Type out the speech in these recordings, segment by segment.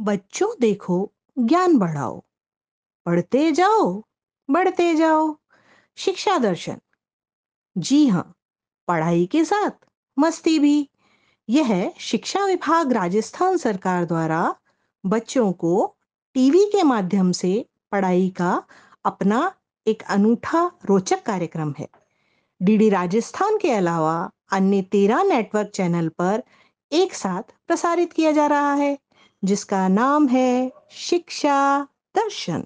बच्चों देखो ज्ञान बढ़ाओ पढ़ते जाओ बढ़ते जाओ शिक्षा दर्शन जी हाँ पढ़ाई के साथ मस्ती भी यह शिक्षा विभाग राजस्थान सरकार द्वारा बच्चों को टीवी के माध्यम से पढ़ाई का अपना एक अनूठा रोचक कार्यक्रम है डीडी राजस्थान के अलावा अन्य तेरह नेटवर्क चैनल पर एक साथ प्रसारित किया जा रहा है जिसका नाम है शिक्षा दर्शन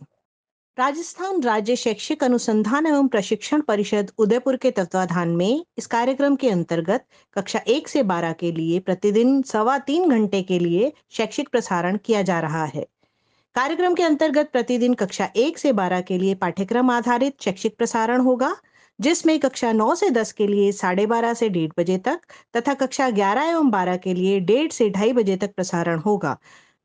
राजस्थान राज्य शैक्षिक अनुसंधान एवं प्रशिक्षण परिषद उदयपुर के तत्वाधान में इस कार्यक्रम के अंतर्गत कक्षा एक से बारह के लिए प्रतिदिन सवा तीन घंटे के लिए शैक्षिक प्रसारण किया जा रहा है कार्यक्रम के अंतर्गत प्रतिदिन कक्षा एक से बारह के लिए पाठ्यक्रम आधारित शैक्षिक प्रसारण होगा जिसमें कक्षा नौ से दस के लिए साढ़े बारह से डेढ़ बजे तक तथा कक्षा ग्यारह एवं बारह के लिए डेढ़ से ढाई बजे तक प्रसारण होगा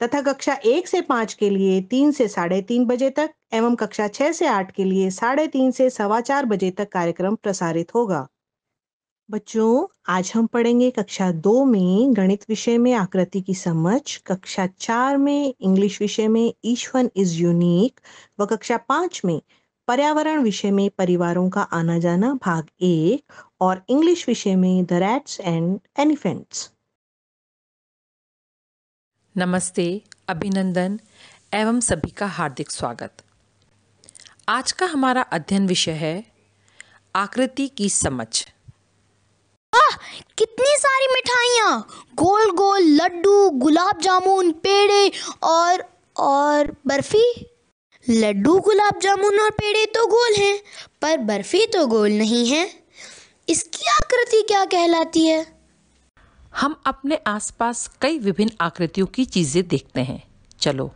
तथा कक्षा एक से पाँच के लिए तीन से साढ़े तीन बजे तक एवं कक्षा छः से आठ के लिए साढ़े तीन से सवा चार बजे तक कार्यक्रम प्रसारित होगा बच्चों आज हम पढ़ेंगे कक्षा दो में गणित विषय में आकृति की समझ कक्षा चार में इंग्लिश विषय में ईश्वन इज यूनिक व कक्षा पाँच में पर्यावरण विषय में परिवारों का आना जाना भाग एक और इंग्लिश विषय में द रैट्स एंड एनिफेंट्स नमस्ते अभिनंदन एवं सभी का हार्दिक स्वागत आज का हमारा अध्ययन विषय है आकृति की समझ आ, कितनी सारी मिठाइयाँ गोल गोल लड्डू गुलाब जामुन पेड़े और और बर्फी लड्डू गुलाब जामुन और पेड़े तो गोल हैं पर बर्फी तो गोल नहीं है इसकी आकृति क्या कहलाती है हम अपने आसपास कई विभिन्न आकृतियों की चीज़ें देखते हैं चलो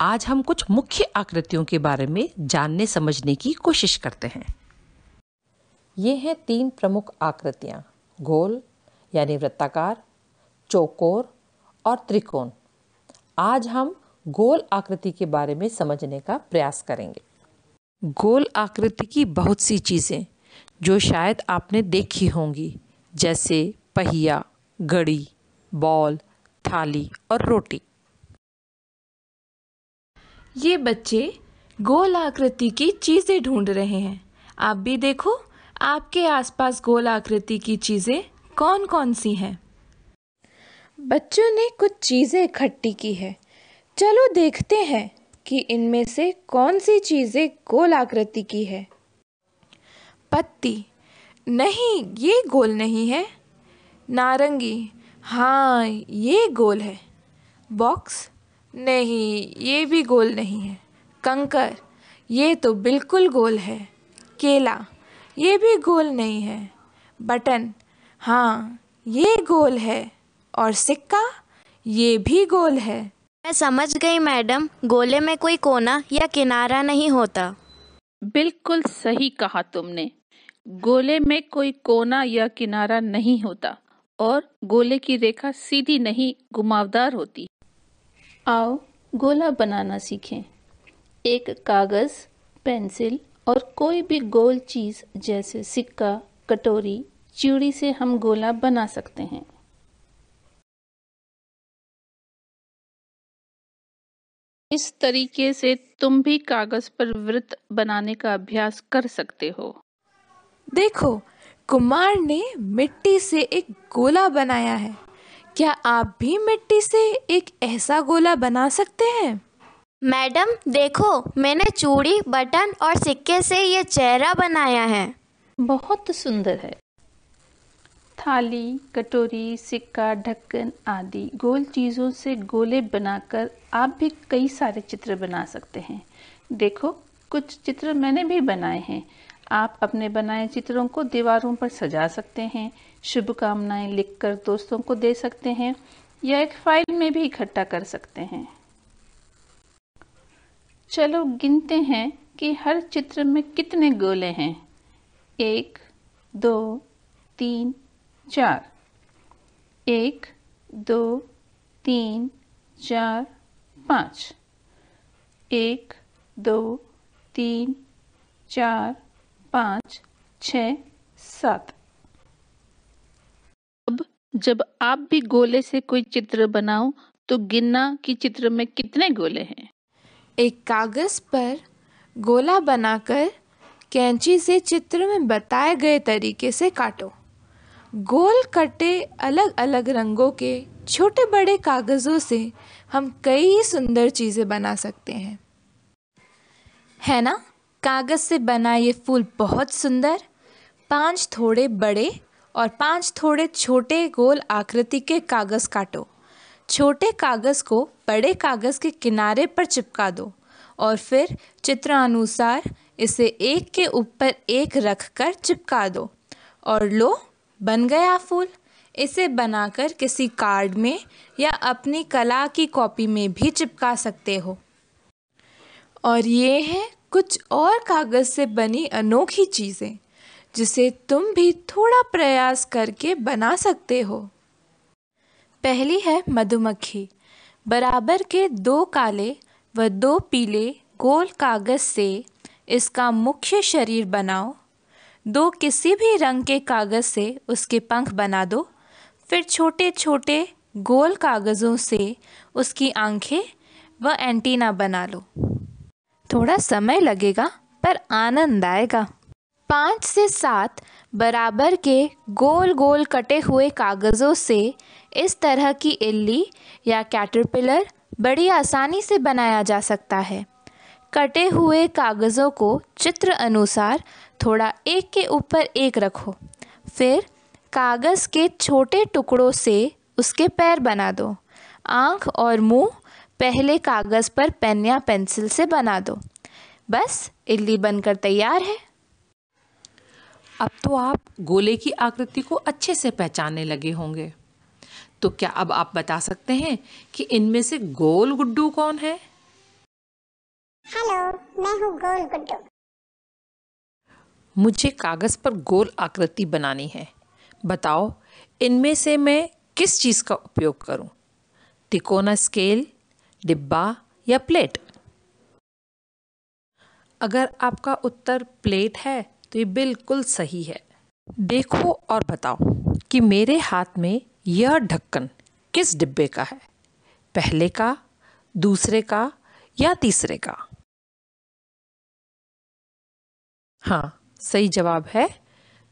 आज हम कुछ मुख्य आकृतियों के बारे में जानने समझने की कोशिश करते हैं ये हैं तीन प्रमुख आकृतियाँ गोल यानी वृत्ताकार चौकोर और त्रिकोण आज हम गोल आकृति के बारे में समझने का प्रयास करेंगे गोल आकृति की बहुत सी चीज़ें जो शायद आपने देखी होंगी जैसे पहिया घड़ी बॉल थाली और रोटी ये बच्चे गोल आकृति की चीज़ें ढूंढ रहे हैं आप भी देखो आपके आसपास गोल आकृति की चीज़ें कौन कौन सी हैं बच्चों ने कुछ चीज़ें इकट्ठी की है चलो देखते हैं कि इनमें से कौन सी चीज़ें गोल आकृति की है पत्ती नहीं ये गोल नहीं है नारंगी हाँ ये गोल है बॉक्स नहीं ये भी गोल नहीं है कंकर ये तो बिल्कुल गोल है केला ये भी गोल नहीं है बटन हाँ ये गोल है और सिक्का ये भी गोल है मैं समझ गई मैडम गोले में कोई कोना या किनारा नहीं होता बिल्कुल सही कहा तुमने गोले में कोई कोना या किनारा नहीं होता और गोले की रेखा सीधी नहीं घुमावदार होती आओ गोला बनाना सीखें एक कागज़ पेंसिल और कोई भी गोल चीज़ जैसे सिक्का कटोरी चूड़ी से हम गोला बना सकते हैं इस तरीके से तुम भी कागज़ पर वृत्त बनाने का अभ्यास कर सकते हो देखो कुमार ने मिट्टी से एक गोला बनाया है क्या आप भी मिट्टी से एक ऐसा गोला बना सकते हैं मैडम देखो मैंने चूड़ी बटन और सिक्के से ये चेहरा बनाया है बहुत सुंदर है थाली कटोरी सिक्का ढक्कन आदि गोल चीज़ों से गोले बनाकर आप भी कई सारे चित्र बना सकते हैं देखो कुछ चित्र मैंने भी बनाए हैं आप अपने बनाए चित्रों को दीवारों पर सजा सकते हैं शुभकामनाएं लिखकर दोस्तों को दे सकते हैं या एक फाइल में भी इकट्ठा कर सकते हैं चलो गिनते हैं कि हर चित्र में कितने गोले हैं एक दो तीन चार एक दो तीन चार पाँच एक दो तीन चार पाँच छ सात अब जब आप भी गोले से कोई चित्र बनाओ तो गिनना कि चित्र में कितने गोले हैं एक कागज पर गोला बनाकर कैंची से चित्र में बताए गए तरीके से काटो गोल कटे अलग अलग रंगों के छोटे बड़े कागज़ों से हम कई सुंदर चीज़ें बना सकते हैं है ना कागज़ से बना ये फूल बहुत सुंदर पांच थोड़े बड़े और पांच थोड़े छोटे गोल आकृति के कागज़ काटो छोटे कागज़ को बड़े कागज़ के किनारे पर चिपका दो और फिर चित्रानुसार इसे एक के ऊपर एक रख कर चिपका दो और लो बन गया फूल इसे बनाकर किसी कार्ड में या अपनी कला की कॉपी में भी चिपका सकते हो और ये है कुछ और कागज़ से बनी अनोखी चीज़ें जिसे तुम भी थोड़ा प्रयास करके बना सकते हो पहली है मधुमक्खी बराबर के दो काले व दो पीले गोल कागज़ से इसका मुख्य शरीर बनाओ दो किसी भी रंग के कागज़ से उसके पंख बना दो फिर छोटे छोटे गोल कागज़ों से उसकी आंखें व एंटीना बना लो थोड़ा समय लगेगा पर आनंद आएगा पाँच से सात बराबर के गोल गोल कटे हुए कागज़ों से इस तरह की इल्ली या कैटरपिलर बड़ी आसानी से बनाया जा सकता है कटे हुए कागज़ों को चित्र अनुसार थोड़ा एक के ऊपर एक रखो फिर कागज़ के छोटे टुकड़ों से उसके पैर बना दो आँख और मुंह पहले कागज़ पर पेन या पेंसिल से बना दो बस इडली बनकर तैयार है अब तो आप गोले की आकृति को अच्छे से पहचानने लगे होंगे तो क्या अब आप बता सकते हैं कि इनमें से गोल गुड्डू कौन है हेलो मैं हूँ गोल गुड्डू मुझे कागज़ पर गोल आकृति बनानी है बताओ इनमें से मैं किस चीज़ का उपयोग करूं? तिकोना स्केल डिब्बा या प्लेट अगर आपका उत्तर प्लेट है तो ये बिल्कुल सही है देखो और बताओ कि मेरे हाथ में यह ढक्कन किस डिब्बे का है पहले का दूसरे का या तीसरे का हाँ सही जवाब है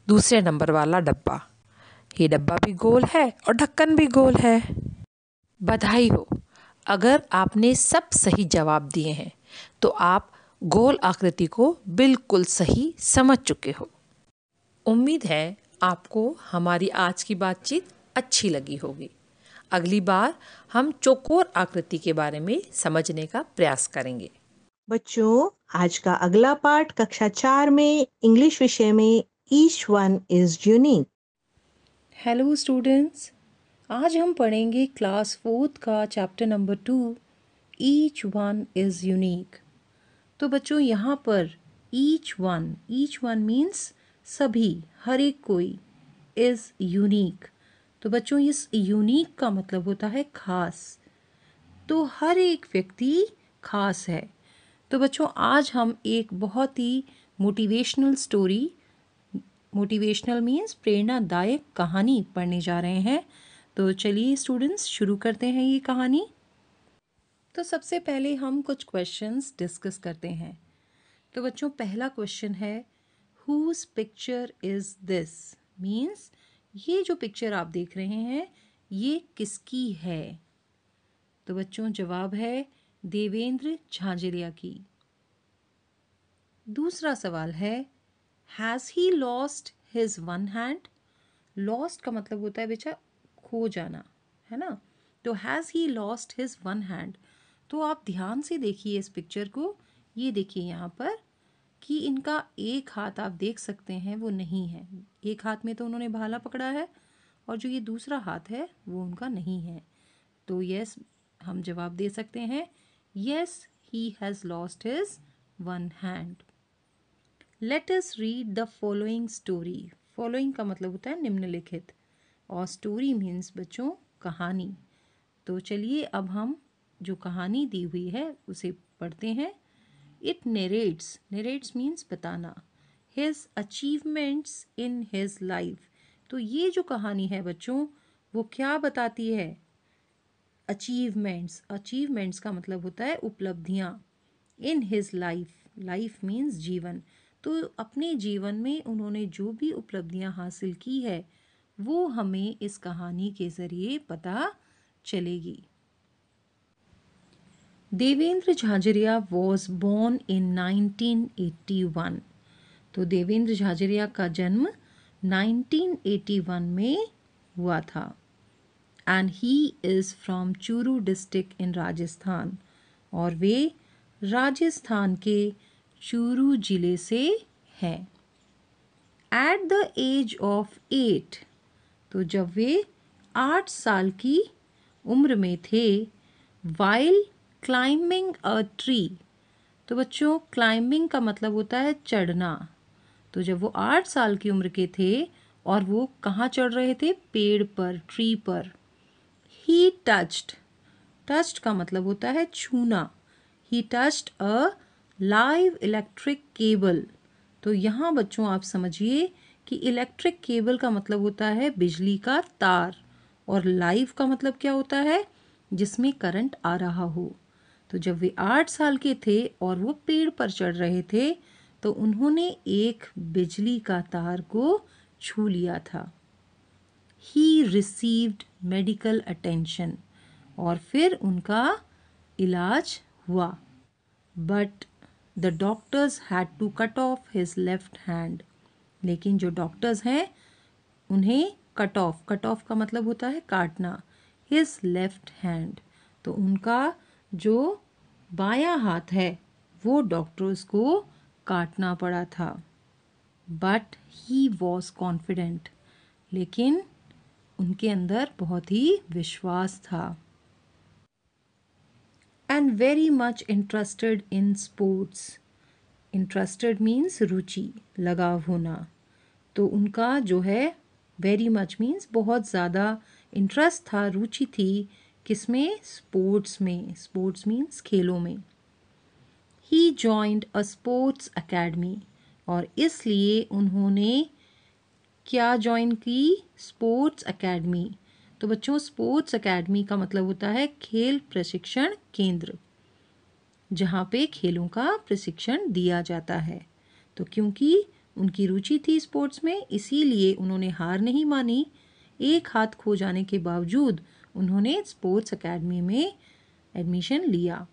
दूसरे नंबर वाला डब्बा ये डब्बा भी गोल है और ढक्कन भी गोल है बधाई हो अगर आपने सब सही जवाब दिए हैं तो आप गोल आकृति को बिल्कुल सही समझ चुके हो उम्मीद है आपको हमारी आज की बातचीत अच्छी लगी होगी अगली बार हम चौकोर आकृति के बारे में समझने का प्रयास करेंगे बच्चों आज का अगला पाठ कक्षा चार में इंग्लिश विषय में each one is unique hello students आज हम पढ़ेंगे क्लास फोर्थ का chapter number two each one is unique तो बच्चों यहाँ पर each one each one means सभी हर एक कोई इज़ यूनिक तो बच्चों इस यूनिक का मतलब होता है खास तो हर एक व्यक्ति खास है तो बच्चों आज हम एक बहुत ही मोटिवेशनल स्टोरी मोटिवेशनल मीन्स प्रेरणादायक कहानी पढ़ने जा रहे हैं तो चलिए स्टूडेंट्स शुरू करते हैं ये कहानी तो सबसे पहले हम कुछ क्वेश्चंस डिस्कस करते हैं तो बच्चों पहला क्वेश्चन है whose picture is this means ये जो पिक्चर आप देख रहे हैं ये किसकी है तो बच्चों जवाब है देवेंद्र झांझरिया की दूसरा सवाल है has he lost his one hand lost का मतलब होता है बेचा खो जाना है ना तो has he lost his one hand तो आप ध्यान से देखिए इस पिक्चर को ये देखिए यहाँ पर कि इनका एक हाथ आप देख सकते हैं वो नहीं है एक हाथ में तो उन्होंने भाला पकड़ा है और जो ये दूसरा हाथ है वो उनका नहीं है तो यस हम जवाब दे सकते हैं yes he has lost his one hand let us read the following story following का मतलब होता है निम्नलिखित और स्टोरी मीन्स बच्चों कहानी तो चलिए अब हम जो कहानी दी हुई है उसे पढ़ते हैं इट नरेट्स नरेट्स मीन्स बताना his achievements in his life तो ये जो कहानी है बच्चों वो क्या बताती है अचीवमेंट्स अचीवमेंट्स का मतलब होता है उपलब्धियाँ in his life life means जीवन तो अपने जीवन में उन्होंने जो भी उपलब्धियाँ हासिल की है वो हमें इस कहानी के ज़रिए पता चलेगी Devendra Jhajharia was born in 1981 तो देवेंद्र झांझरिया का जन्म 1981 में हुआ था and he is from Churu district in Rajasthan और वे राजस्थान के चूरू जिले से हैं at the age of eight तो जब वे आठ साल की उम्र में थे वाइल क्लाइंबिंग अ ट्री तो बच्चों क्लाइंबिंग का मतलब होता है चढ़ना तो जब वो आठ साल की उम्र के थे और वो कहाँ चढ़ रहे थे पेड़ पर ट्री पर ही टच्ड टच्ड का मतलब होता है छूना he touched a live electric cable तो यहाँ बच्चों आप समझिए कि इलेक्ट्रिक केबल का मतलब होता है बिजली का तार और लाइव का मतलब क्या होता है जिसमें करंट आ रहा हो तो जब वे आठ साल के थे और वो पेड़ पर चढ़ रहे थे तो उन्होंने एक बिजली का तार को छू लिया था ही रिसीव्ड मेडिकल अटेंशन और फिर उनका इलाज हुआ but the doctors had to cut off his left hand लेकिन जो डॉक्टर्स हैं उन्हें कट ऑफ कट ऑफ का मतलब होता है काटना हिज लेफ्ट हैंड तो उनका जो बायां हाथ है वो डॉक्टर्स को काटना पड़ा था बट ही वॉज कॉन्फिडेंट लेकिन उनके अंदर बहुत ही विश्वास था and very much interested in sports interested means रुचि लगाव होना तो उनका जो है वेरी मच मीन्स बहुत ज़्यादा इंटरेस्ट था रुचि थी किस में स्पोर्ट्स में स्पोर्ट्स मीन्स खेलों में he joined a sports academy और इसलिए उन्होंने क्या जॉइन की स्पोर्ट्स अकेडमी तो बच्चों स्पोर्ट्स अकेडमी का मतलब होता है खेल प्रशिक्षण केंद्र जहाँ पे खेलों का प्रशिक्षण दिया जाता है तो क्योंकि उनकी रुचि थी स्पोर्ट्स में इसीलिए उन्होंने हार नहीं मानी एक हाथ खो जाने के बावजूद उन्होंने स्पोर्ट्स एकेडमी में एडमिशन लिया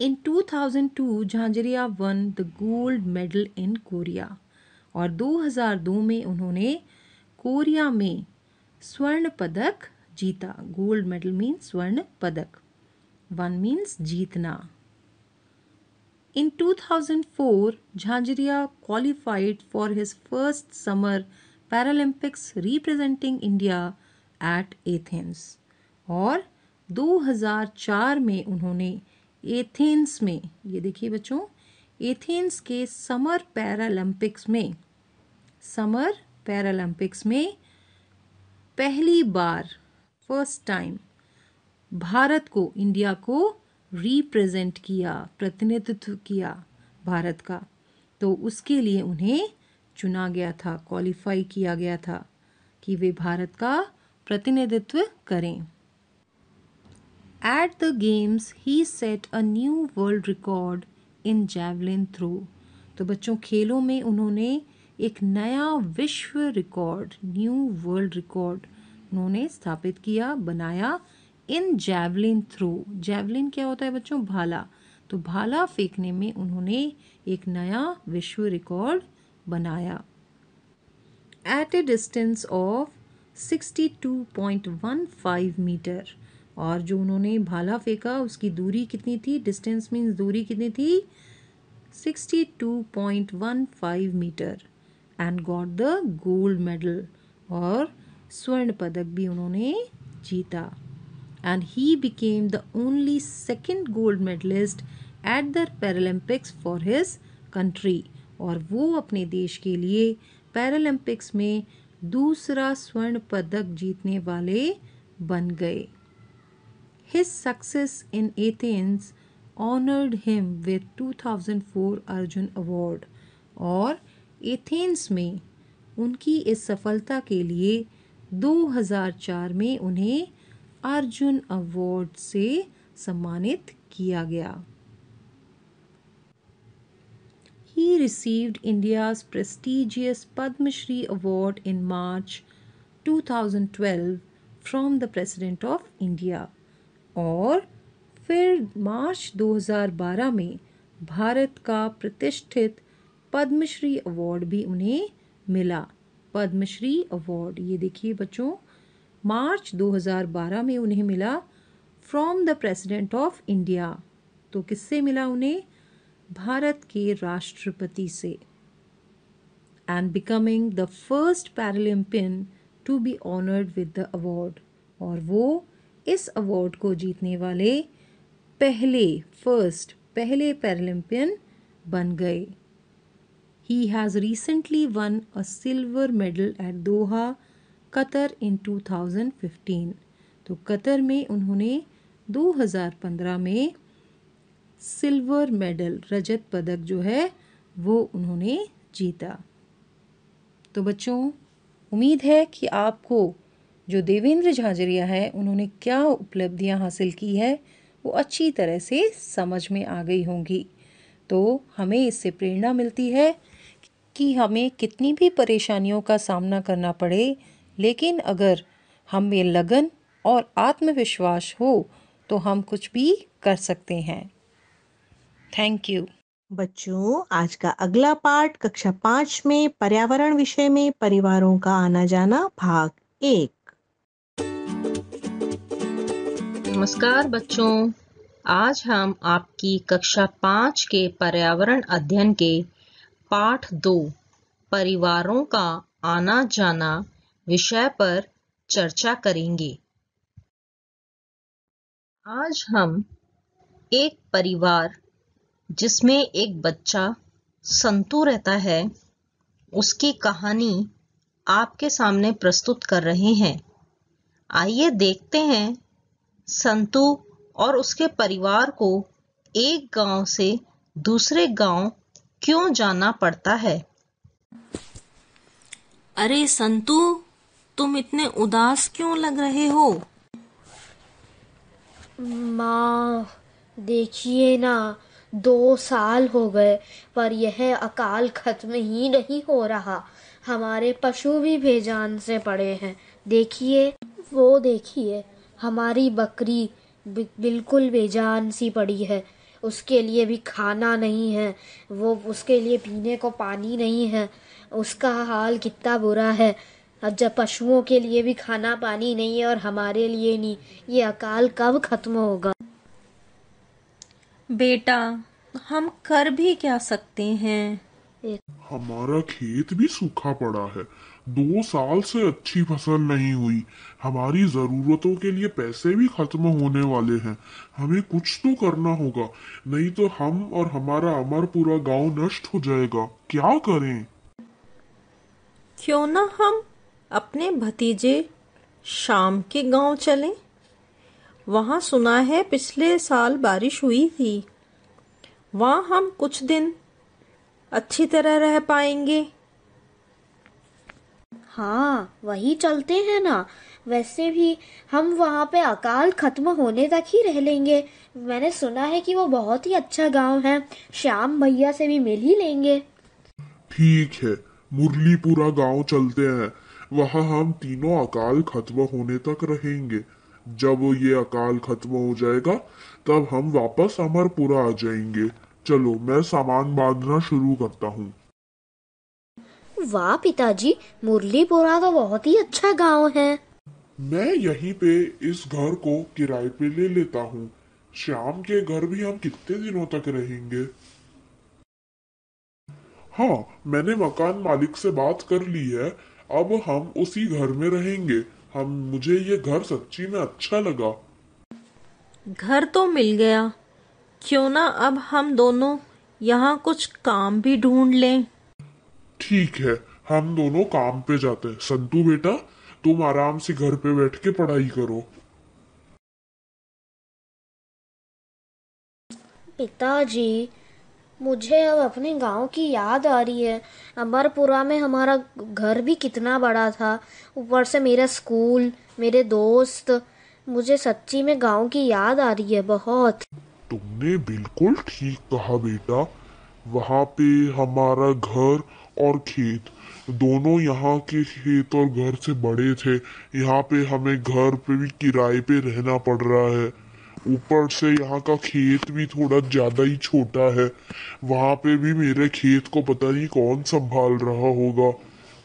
in 2002 Jhajharia won the gold medal in Korea और 2002 में उन्होंने कोरिया में स्वर्ण पदक जीता गोल्ड मेडल मीन्स स्वर्ण पदक वन मीन्स जीतना In 2004, Jhanjaria qualified for his first summer Paralympics representing India at Athens. और 2004 में उन्होंने एथेंस में ये देखिए बच्चों एथेंस के समर पैरालंपिक्स में समर पैरालंपिक्स में पहली बार फर्स्ट टाइम भारत को इंडिया को रिप्रेजेंट किया प्रतिनिधित्व किया भारत का तो उसके लिए उन्हें चुना गया था क्वालिफाई किया गया था कि वे भारत का प्रतिनिधित्व करें at the games he set a new world record in javelin throw तो बच्चों खेलों में उन्होंने एक नया विश्व रिकॉर्ड न्यू वर्ल्ड रिकॉर्ड उन्होंने स्थापित किया बनाया इन जैवलिन थ्रू जैवलिन क्या होता है बच्चों भाला तो भाला फेंकने में उन्होंने एक नया विश्व रिकॉर्ड बनाया at a distance of 62.15 metre और जो उन्होंने भाला फेंका उसकी दूरी कितनी थी डिस्टेंस मीन्स दूरी कितनी थी 62.15 metre and got the gold medal और स्वर्ण पदक भी उन्होंने जीता and he became the only second gold medalist at the Paralympics for his country और वो अपने देश के लिए पैरालंपिक्स में दूसरा स्वर्ण पदक जीतने वाले बन गए His success in Athens honored him with 2004 Arjun Award और एथेंस में उनकी इस सफलता के लिए 2004 में उन्हें अर्जुन अवार्ड से सम्मानित किया गया he received India's prestigious Padma Shri award in March 2012 from the president of India और फिर मार्च 2012 में भारत का प्रतिष्ठित पद्मश्री अवार्ड भी उन्हें मिला पद्मश्री अवार्ड ये देखिए बच्चों मार्च 2012 में उन्हें मिला from the president of India तो किससे मिला उन्हें भारत के राष्ट्रपति से and becoming the first Paralympian to be honoured with the award और वो इस अवार्ड को जीतने वाले पहले फर्स्ट पहले पैरालंपियन बन गए he has recently won a silver medal at Doha Qatar in 2015 तो कतर में उन्होंने 2015 में सिल्वर मेडल रजत पदक जो है वो उन्होंने जीता तो बच्चों उम्मीद है कि आपको जो देवेंद्र झांझरिया है उन्होंने क्या उपलब्धियां हासिल की है वो अच्छी तरह से समझ में आ गई होंगी तो हमें इससे प्रेरणा मिलती है कि हमें कितनी भी परेशानियों का सामना करना पड़े लेकिन अगर हम में लगन और आत्मविश्वास हो तो हम कुछ भी कर सकते हैं थैंक यू बच्चों आज का अगला पार्ट कक्षा पांच में पर्यावरण विषय में परिवारों का आना जाना भाग एक नमस्कार बच्चों आज हम आपकी कक्षा पांच के पर्यावरण अध्ययन के पाठ दो परिवारों का आना जाना विषय पर चर्चा करेंगे आज हम एक परिवार जिसमें एक बच्चा संतु रहता है उसकी कहानी आपके सामने प्रस्तुत कर रहे हैं आइए देखते हैं संतु और उसके परिवार को एक गांव से दूसरे गांव क्यों जाना पड़ता है अरे संतु तुम इतने उदास क्यों लग रहे हो माँ देखिए ना दो साल हो गए पर यह अकाल खत्म ही नहीं हो रहा हमारे पशु भी बेजान से पड़े हैं देखिए वो देखिए हमारी बकरी बिल्कुल बेजान सी पड़ी है उसके लिए भी खाना नहीं है वो उसके लिए पीने को पानी नहीं है उसका हाल कितना बुरा है जब पशुओं के लिए भी खाना पानी नहीं है और हमारे लिए नहीं ये अकाल कब खत्म होगा बेटा हम कर भी क्या सकते हैं हमारा खेत भी सूखा पड़ा है दो साल से अच्छी फसल नहीं हुई हमारी जरूरतों के लिए पैसे भी खत्म होने वाले हैं हमें कुछ तो करना होगा नहीं तो हम और हमारा अमर पूरा गांव नष्ट हो जाएगा क्या करें क्यों ना हम अपने भतीजे शाम के गांव चले वहां सुना है पिछले साल बारिश हुई थी वहाँ हम कुछ दिन अच्छी तरह रह पाएंगे हाँ वही चलते हैं ना वैसे भी हम वहाँ पे अकाल खत्म होने तक ही रह लेंगे मैंने सुना है कि वो बहुत ही अच्छा गांव है श्याम भैया से भी मिल ही लेंगे ठीक है मुरलीपुरा गांव चलते हैं वहां हम तीनों अकाल खत्म होने तक रहेंगे जब ये अकाल खत्म हो जाएगा तब हम वापस अमरपुरा आ जाएंगे चलो मैं सामान बांधना शुरू करता हूँ वाह पिताजी मुरलीपुरा तो बहुत ही अच्छा गांव है मैं यहीं पे इस घर को किराए पे ले लेता हूँ श्याम के घर भी हम कितने दिनों तक रहेंगे हाँ मैंने मकान मालिक से बात कर ली है अब हम उसी घर में रहेंगे हम मुझे ये घर सच्ची में अच्छा लगा घर तो मिल गया क्यों ना अब हम दोनों यहाँ कुछ काम भी ढूंढ लें ठीक है हम दोनों काम पे जाते हैं संतू बेटा तुम आराम से घर पे बैठ के पढ़ाई करो पिताजी मुझे अब अपने गांव की याद आ रही है अमरपुरा में हमारा घर भी कितना बड़ा था ऊपर से मेरा स्कूल मेरे दोस्त मुझे सच्ची में गांव की याद आ रही है बहुत तुमने बिल्कुल ठीक कहा बेटा वहाँ पे हमारा घर और खेत दोनों यहाँ के खेत और घर से बड़े थे यहाँ पे हमें घर पे भी किराए पे रहना पड़ रहा है ऊपर से यहाँ का खेत भी थोड़ा ज़्यादा ही छोटा है वहाँ पे भी मेरे खेत को पता नहीं कौन संभाल रहा होगा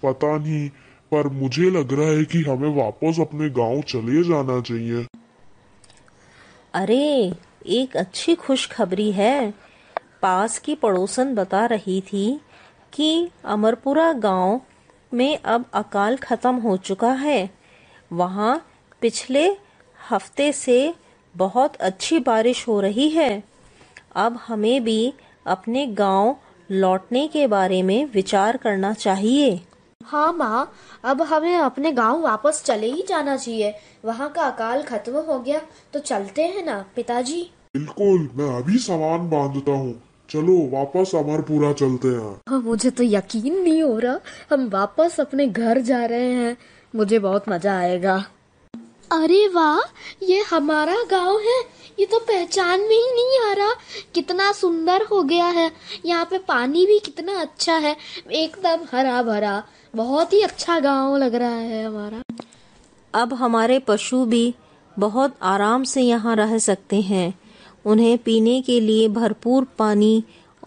पता नहीं पर मुझे लग रहा है कि हमें वापस अपने गांव चले जाना चाहिए अरे एक अच्छी खुशखबरी है पास की पड़ोसन बता रही थी कि अमरपुरा गांव में अब अकाल ख़त्म हो चुका है वहाँ पिछले हफ्ते से बहुत अच्छी बारिश हो रही है अब हमें भी अपने गांव लौटने के बारे में विचार करना चाहिए हाँ माँ अब हमें अपने गांव वापस चले ही जाना चाहिए वहाँ का अकाल खत्म हो गया तो चलते हैं ना पिताजी बिल्कुल मैं अभी सामान बांधता हूँ चलो वापस अमरपुरा चलते हैं हाँ मुझे तो यकीन नहीं हो रहा हम वापस अपने घर जा रहे हैं मुझे बहुत मजा आएगा अरे वाह ये हमारा गांव है ये तो पहचान में ही नहीं आ रहा कितना सुंदर हो गया है यहाँ पे पानी भी कितना अच्छा है एकदम हरा भरा बहुत ही अच्छा गांव लग रहा है हमारा अब हमारे पशु भी बहुत आराम से यहाँ रह सकते हैं उन्हें पीने के लिए भरपूर पानी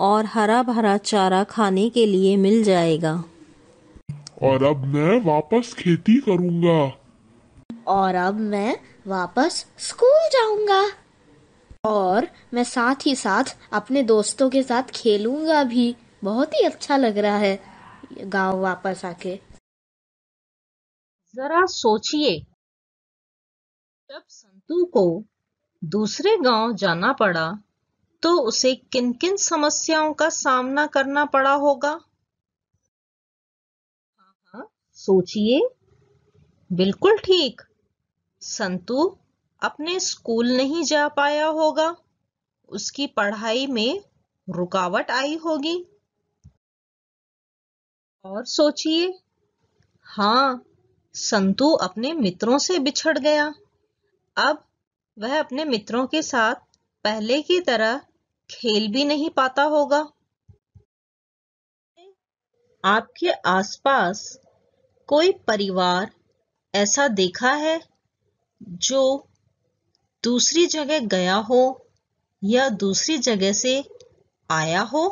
और हरा भरा चारा खाने के लिए मिल जाएगा और अब मैं वापस खेती करूँगा और अब मैं वापस स्कूल जाऊंगा और मैं साथ ही साथ अपने दोस्तों के साथ खेलूंगा भी बहुत ही अच्छा लग रहा है गांव वापस आके जरा सोचिए जब संतु को दूसरे गांव जाना पड़ा तो उसे किन किन समस्याओं का सामना करना पड़ा होगा हाँ, सोचिए बिल्कुल ठीक संतु अपने स्कूल नहीं जा पाया होगा उसकी पढ़ाई में रुकावट आई होगी और सोचिए हाँ संतु अपने मित्रों से बिछड़ गया अब वह अपने मित्रों के साथ पहले की तरह खेल भी नहीं पाता होगा आपके आसपास कोई परिवार ऐसा देखा है जो दूसरी जगह गया हो या दूसरी जगह से आया हो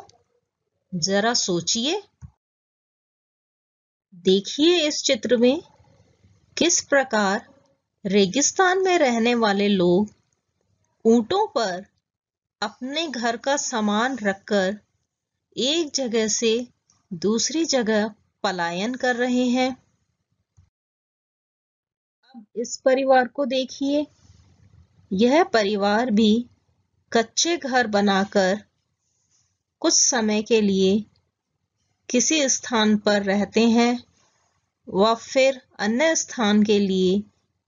जरा सोचिए देखिए इस चित्र में किस प्रकार रेगिस्तान में रहने वाले लोग ऊंटों पर अपने घर का सामान रखकर एक जगह से दूसरी जगह पलायन कर रहे हैं इस परिवार को देखिए यह परिवार भी कच्चे घर बनाकर कुछ समय के लिए किसी स्थान पर रहते हैं व फिर अन्य स्थान के लिए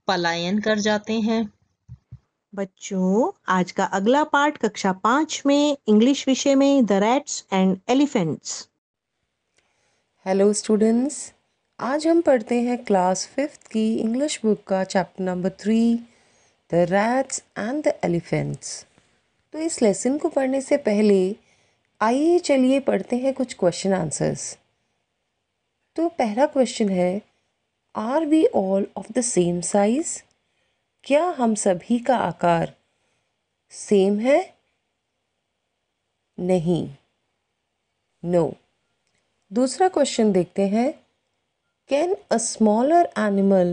पलायन कर जाते हैं बच्चों आज का अगला पार्ट कक्षा पांच में इंग्लिश विषय में the rats and elephants hello students आज हम पढ़ते हैं क्लास फिफ्थ की इंग्लिश बुक का chapter number three the rats and the elephants तो इस लेसन को पढ़ने से पहले आइए चलिए पढ़ते हैं कुछ क्वेश्चन आंसर्स तो पहला क्वेश्चन है are we all of the same size क्या हम सभी का आकार सेम है नहीं नो no. दूसरा क्वेश्चन देखते हैं can a smaller animal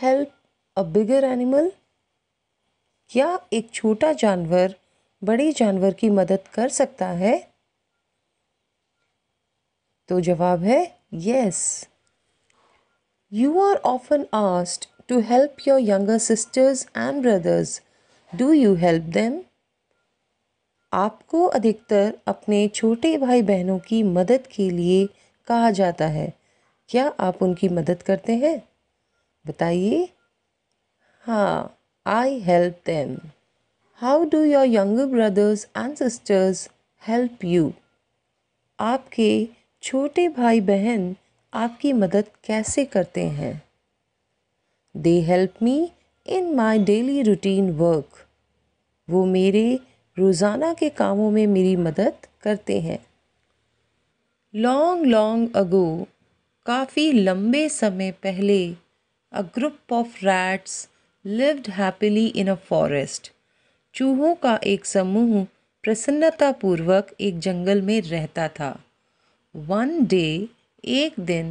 help a bigger animal क्या एक छोटा जानवर बड़े जानवर की मदद कर सकता है तो जवाब है yes you are often asked to help your younger sisters and brothers do you help them आपको अधिकतर अपने छोटे भाई बहनों की मदद के लिए कहा जाता है क्या आप उनकी मदद करते हैं बताइए हाँ I help them how do your younger brothers and sisters help you आपके छोटे भाई बहन आपकी मदद कैसे करते हैं they help me in my daily routine work वो मेरे रोज़ाना के कामों में मेरी मदद करते हैं लॉन्ग लॉन्ग अगो काफ़ी लंबे समय पहले a group of rats lived happily in a forest चूहों का एक समूह प्रसन्नतापूर्वक एक जंगल में रहता था वन डे एक दिन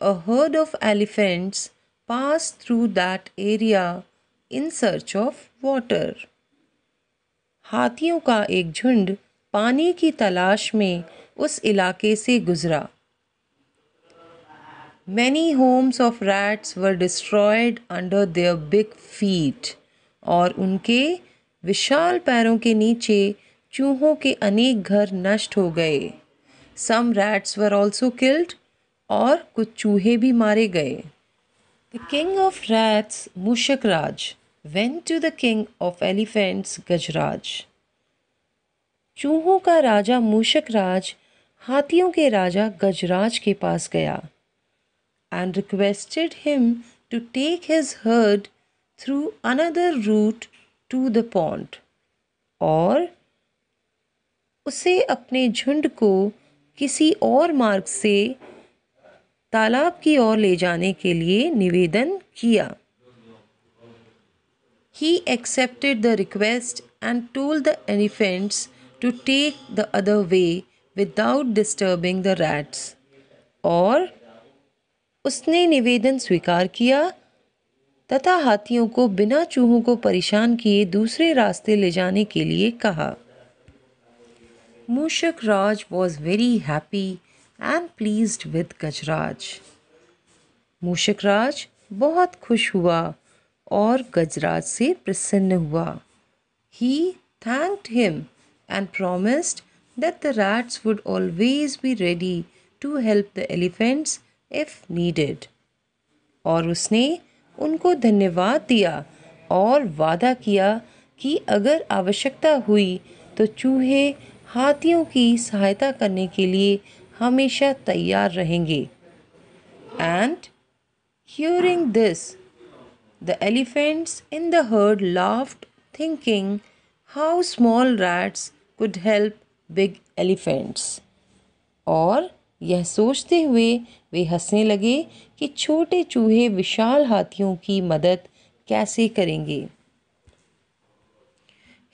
a herd of elephants pass through that area in search of water हाथियों का एक झुंड पानी की तलाश में उस इलाके से गुज़रा Many homes of rats were destroyed under their big feet और उनके विशाल पैरों के नीचे चूहों के अनेक घर नष्ट हो गए some rats were also killed और कुछ चूहे भी मारे गए the king of rats Raj went to the king of elephants Gajraj चूहों का राजा राज हाथियों के राजा गजराज के पास गया and requested him to take his herd through another route to the pond or उसे अपने झुंड को किसी और मार्ग से तालाब की ओर ले जाने के लिए निवेदन किया He accepted the request and told the elephants to take the other way without disturbing the rats. Or उसने निवेदन स्वीकार किया तथा हाथियों को बिना चूहों को परेशान किए दूसरे रास्ते ले जाने के लिए कहा Mushak Raj was very happy and pleased with Gajraj Mushak Raj बहुत खुश हुआ और गजराज से प्रसन्न हुआ he thanked him and promised that the rats would always be ready to help the elephants if needed और उसने उनको धन्यवाद दिया और वादा किया कि अगर आवश्यकता हुई तो चूहे हाथियों की सहायता करने के लिए हमेशा तैयार रहेंगे and hearing this the elephants in the herd laughed thinking how small rats could help big elephants और यह सोचते हुए वे हंसने लगे कि छोटे चूहे विशाल हाथियों की मदद कैसे करेंगे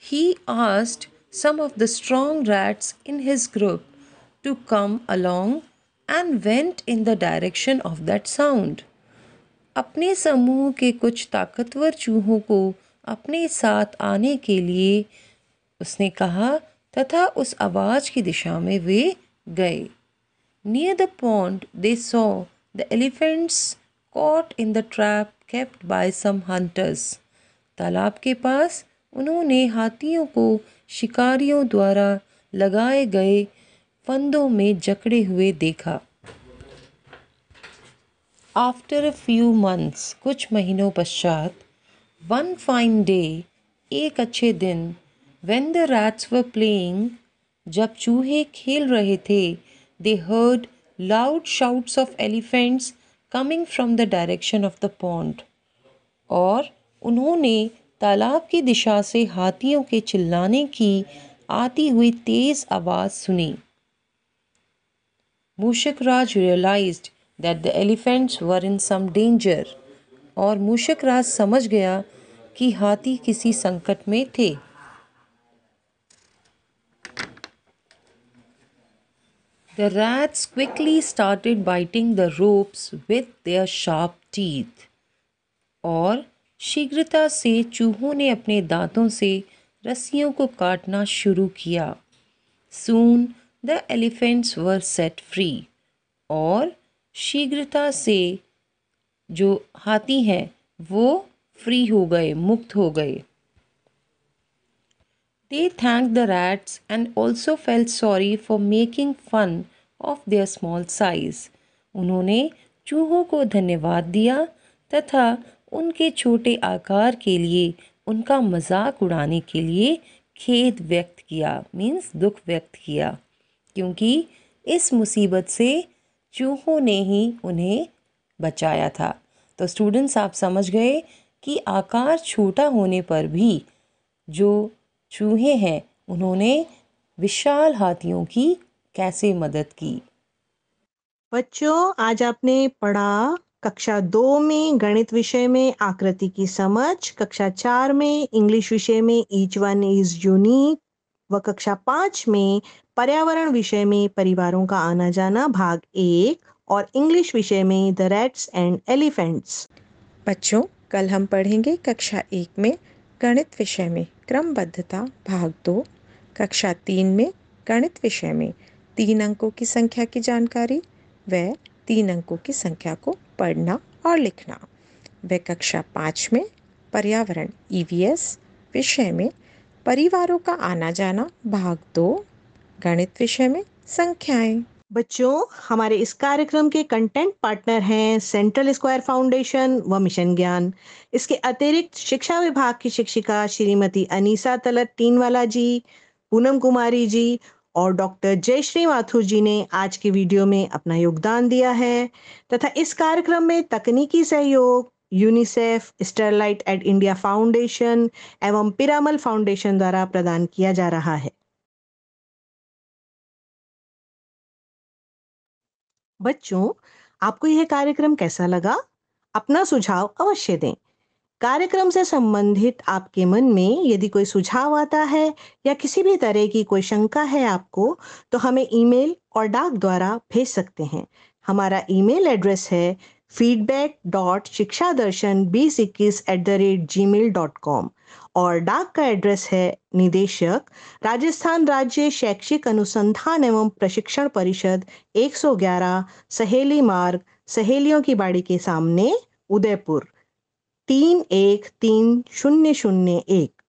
he asked some of the strong rats in his group to come along and went in the direction of that sound अपने समूह के कुछ ताकतवर चूहों को अपने साथ आने के लिए उसने कहा तथा उस आवाज़ की दिशा में वे गए Near the pond, they saw the elephants caught in the trap kept by some hunters. तालाब के पास उन्होंने हाथियों को शिकारियों द्वारा लगाए गए फंदों में जकड़े हुए देखा आफ्टर अ फ्यू मंथ्स कुछ महीनों पश्चात वन फाइन डे एक अच्छे दिन when the rats were playing जब चूहे खेल रहे थे they heard loud shouts of elephants coming from the direction of the pond और उन्होंने तालाब की दिशा से हाथियों के चिल्लाने की आती हुई तेज़ आवाज़ सुनी Mushak Raj realised that the elephants were in some danger और मूशक राज समझ गया कि हाथी किसी संकट में थे The rats quickly started biting the ropes with their sharp teeth. और शीघ्रता से चूहों ने अपने दांतों से रस्सियों को काटना शुरू किया soon the elephants were set free और शीघ्रता से जो हाथी हैं वो फ्री हो गए मुक्त हो गए They thanked the rats and also felt sorry for making fun of their small size. उन्होंने चूहों को धन्यवाद दिया तथा उनके छोटे आकार के लिए उनका मजाक उड़ाने के लिए खेद व्यक्त किया मीन्स दुख व्यक्त किया क्योंकि इस मुसीबत से चूहों ने ही उन्हें बचाया था तो स्टूडेंट्स आप समझ गए कि आकार छोटा होने पर भी जो चूहे हैं उन्होंने विशाल हाथियों की कैसे मदद की बच्चों आज आपने पढ़ा कक्षा दो में गणित विषय में आकृति की समझ कक्षा चार में इंग्लिश विषय में ईच वन इज यूनिक व कक्षा पांच में पर्यावरण विषय में परिवारों का आना जाना भाग एक और इंग्लिश विषय में द रेट्स एंड एलिफेंट्स बच्चों कल हम पढ़ेंगे कक्षा एक में गणित विषय में क्रमबद्धता भाग दो कक्षा तीन में गणित विषय में तीन अंकों की संख्या की जानकारी व तीन अंकों की संख्या को पढ़ना और लिखना व कक्षा पाँच में पर्यावरण ई e विषय में परिवारों का आना जाना भाग दो गणित विषय में संख्याएं बच्चों हमारे इस कार्यक्रम के कंटेंट पार्टनर हैं सेंट्रल स्क्वायर फाउंडेशन व मिशन ज्ञान इसके अतिरिक्त शिक्षा विभाग की शिक्षिका श्रीमती अनीसा तलत टीनवाला जी पूनम कुमारी जी और डॉक्टर जयश्री माथुर जी ने आज के वीडियो में अपना योगदान दिया है तथा इस कार्यक्रम में तकनीकी सहयोग UNICEF Sterlite at India Foundation एवं पिरामल फाउंडेशन द्वारा प्रदान किया जा रहा है बच्चों आपको यह कार्यक्रम कैसा लगा अपना सुझाव अवश्य दें कार्यक्रम से संबंधित आपके मन में यदि कोई सुझाव आता है या किसी भी तरह की कोई शंका है आपको तो हमें ईमेल और डाक द्वारा भेज सकते हैं हमारा ईमेल एड्रेस है फीडबैक डॉट शिक्षा दर्शन बीस इक्कीस at the rate Gmail dot com और डाक का एड्रेस है निदेशक राजस्थान राज्य शैक्षिक अनुसंधान एवं प्रशिक्षण परिषद 111 सहेली मार्ग सहेलियों की बाड़ी के सामने उदयपुर तीन एक तीन शून्य शून्य एक